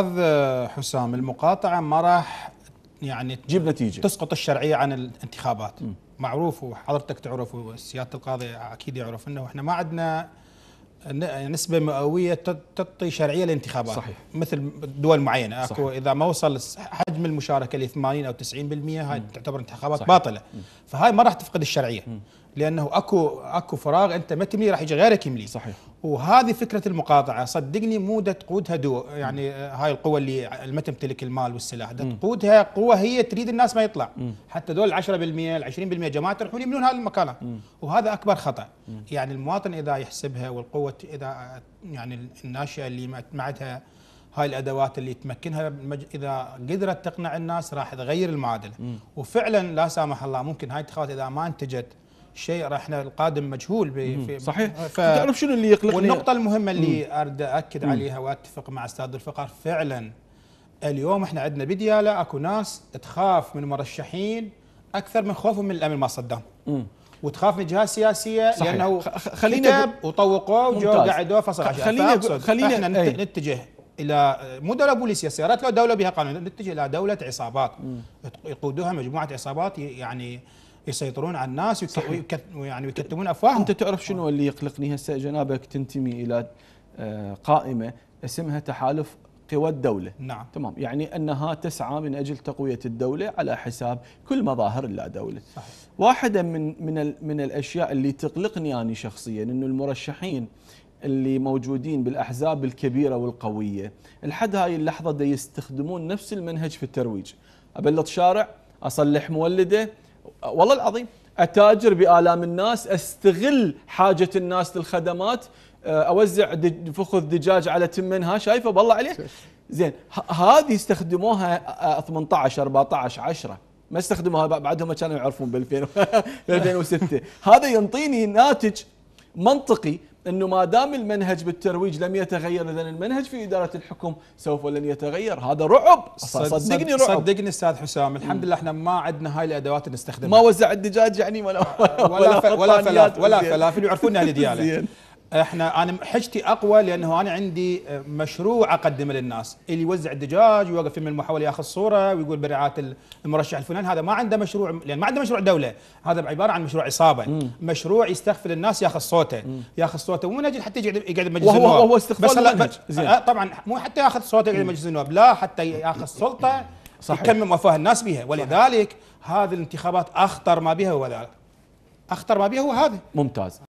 استاذ آه، حسام المقاطعه ما راح يعني تجيب نتيجه تسقط الشرعيه عن الانتخابات م. معروف وحضرتك تعرف وسياده القاضي اكيد يعرف انه احنا ما عندنا نسبه مئويه تعطي شرعيه للانتخابات صحيح. مثل دول معينه اكو اذا ما وصل حجم المشاركه ل 80 او 90% هاي تعتبر انتخابات صحيح. باطله م. فهاي ما راح تفقد الشرعيه م. لانه اكو اكو فراغ انت ما تملي راح يجي غيرك يملي صحيح وهذه فكره المقاطعه صدقني مو دا تقودها دو يعني آه، هاي القوه اللي ما تمتلك المال والسلاح دا تقودها قوه هي تريد الناس ما يطلع م. حتى دول 10% 20% جماعه يروحون يملون هاي المكانه وهذا اكبر خطا م. يعني المواطن اذا يحسبها والقوه اذا آه، يعني الناشئه اللي ما عندها هاي الادوات اللي تمكنها اذا قدرت تقنع الناس راح تغير المعادله م. وفعلا لا سامح الله ممكن هاي الانتخابات اذا ما انتجت شيء احنا القادم مجهول في صحيح ف... تعرف شنو اللي يقلقني والنقطه المهمه اللي أرد اكد عليها واتفق مع استاذ الفقر فعلا اليوم احنا عندنا بديالة اكو ناس تخاف من مرشحين اكثر من خوفهم من الامن ما صدام وتخاف من جهات سياسيه صحيح. لانه خلينا كتاب ب... وطوقوه وجو قعدوه فصل عشان خلينا ب... خلينا احنا نتجه الى مو دوله بوليسيه سيارات لو دوله بها قانون نتجه الى دوله عصابات مم. يقودوها مجموعه عصابات يعني يسيطرون على الناس ويعني ويكتمون افواههم انت تعرف شنو اللي يقلقني هسه جنابك تنتمي الى آه، قائمه اسمها تحالف قوى الدولة نعم تمام يعني أنها تسعى من أجل تقوية الدولة على حساب كل مظاهر اللا دولة صحيح. واحدة من من من الأشياء اللي تقلقني أنا شخصيا أنه المرشحين اللي موجودين بالأحزاب الكبيرة والقوية لحد هاي اللحظة دا يستخدمون نفس المنهج في الترويج أبلط شارع أصلح مولده والله العظيم اتاجر بالام الناس استغل حاجه الناس للخدمات آه، اوزع فخذ دجاج على تمنها شايفه بالله عليه زين هذه استخدموها 18 14 10 ما استخدموها بعدهم كانوا يعرفون ب 2006 هذا ينطيني ناتج منطقي انه ما دام المنهج بالترويج لم يتغير اذا المنهج في اداره الحكم سوف لن يتغير هذا رعب صدقني رعب صدقني استاذ حسام الحمد لله احنا ما عندنا هاي الادوات نستخدمها ما وزع الدجاج يعني ولا ولا ولا, فلافل ولا فلافل يعرفون اهل دياله احنا انا حجتي اقوى لانه انا عندي مشروع اقدمه للناس اللي يوزع الدجاج ويوقف من المحاوله ياخذ صوره ويقول برعايه المرشح الفلاني هذا ما عنده مشروع لان ما عنده مشروع دوله هذا عباره عن مشروع عصابه مشروع يستغفل الناس ياخذ صوته ياخذ صوته مو من اجل حتى يقعد يقعد بمجلس وهو النواب وهو استغفال بس زين. آه، طبعا مو حتى ياخذ صوته يقعد بمجلس النواب لا حتى ياخذ سلطه صحيح. يكمم وفاه الناس بها ولذلك هذه الانتخابات اخطر ما بها هو ذلك اخطر ما بها هو هذا ممتاز